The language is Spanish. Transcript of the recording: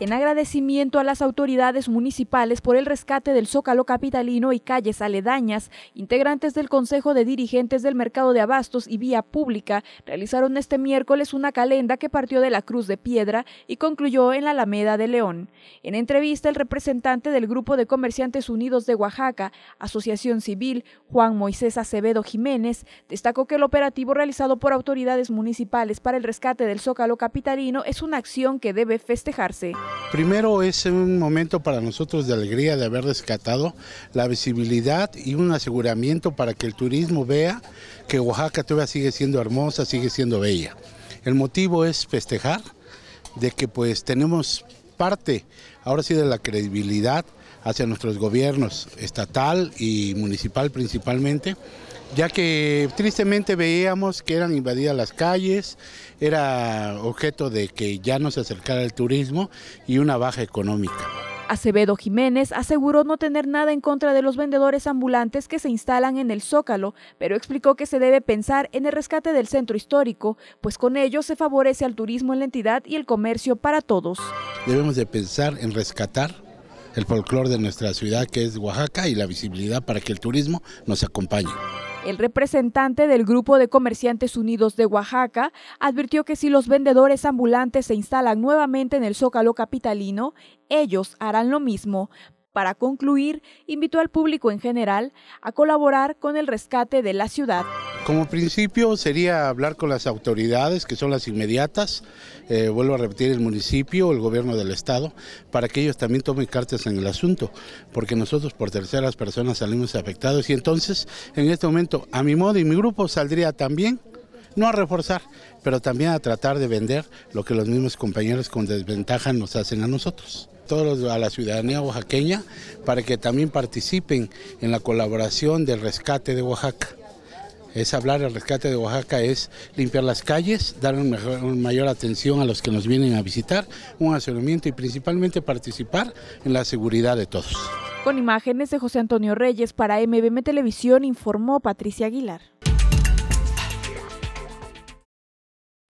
en agradecimiento a las autoridades municipales por el rescate del Zócalo Capitalino y calles aledañas. Integrantes del Consejo de Dirigentes del Mercado de Abastos y Vía Pública realizaron este miércoles una calenda que partió de la Cruz de Piedra y concluyó en la Alameda de León. En entrevista, el representante del Grupo de Comerciantes Unidos de Oaxaca, Asociación Civil, Juan Moisés Acevedo Jiménez, destacó que el operativo realizado por autoridades municipales para el rescate del Zócalo Capitalino es una acción que debe festejarse. Primero es un momento para nosotros de alegría de haber rescatado la visibilidad y un aseguramiento para que el turismo vea que Oaxaca todavía sigue siendo hermosa, sigue siendo bella. El motivo es festejar de que pues tenemos parte ahora sí de la credibilidad hacia nuestros gobiernos estatal y municipal principalmente ya que tristemente veíamos que eran invadidas las calles, era objeto de que ya no se acercara el turismo y una baja económica. Acevedo Jiménez aseguró no tener nada en contra de los vendedores ambulantes que se instalan en el Zócalo, pero explicó que se debe pensar en el rescate del centro histórico, pues con ello se favorece al turismo en la entidad y el comercio para todos. Debemos de pensar en rescatar el folclore de nuestra ciudad que es Oaxaca y la visibilidad para que el turismo nos acompañe. El representante del Grupo de Comerciantes Unidos de Oaxaca advirtió que si los vendedores ambulantes se instalan nuevamente en el Zócalo capitalino, ellos harán lo mismo. Para concluir, invitó al público en general a colaborar con el rescate de la ciudad. Como principio sería hablar con las autoridades, que son las inmediatas, eh, vuelvo a repetir, el municipio, el gobierno del estado, para que ellos también tomen cartas en el asunto, porque nosotros por terceras personas salimos afectados y entonces en este momento a mi modo y mi grupo saldría también, no a reforzar, pero también a tratar de vender lo que los mismos compañeros con desventaja nos hacen a nosotros todos a la ciudadanía oaxaqueña para que también participen en la colaboración del rescate de Oaxaca es hablar el rescate de Oaxaca, es limpiar las calles, dar una mayor atención a los que nos vienen a visitar, un asesoramiento y principalmente participar en la seguridad de todos. Con imágenes de José Antonio Reyes para MBM Televisión informó Patricia Aguilar.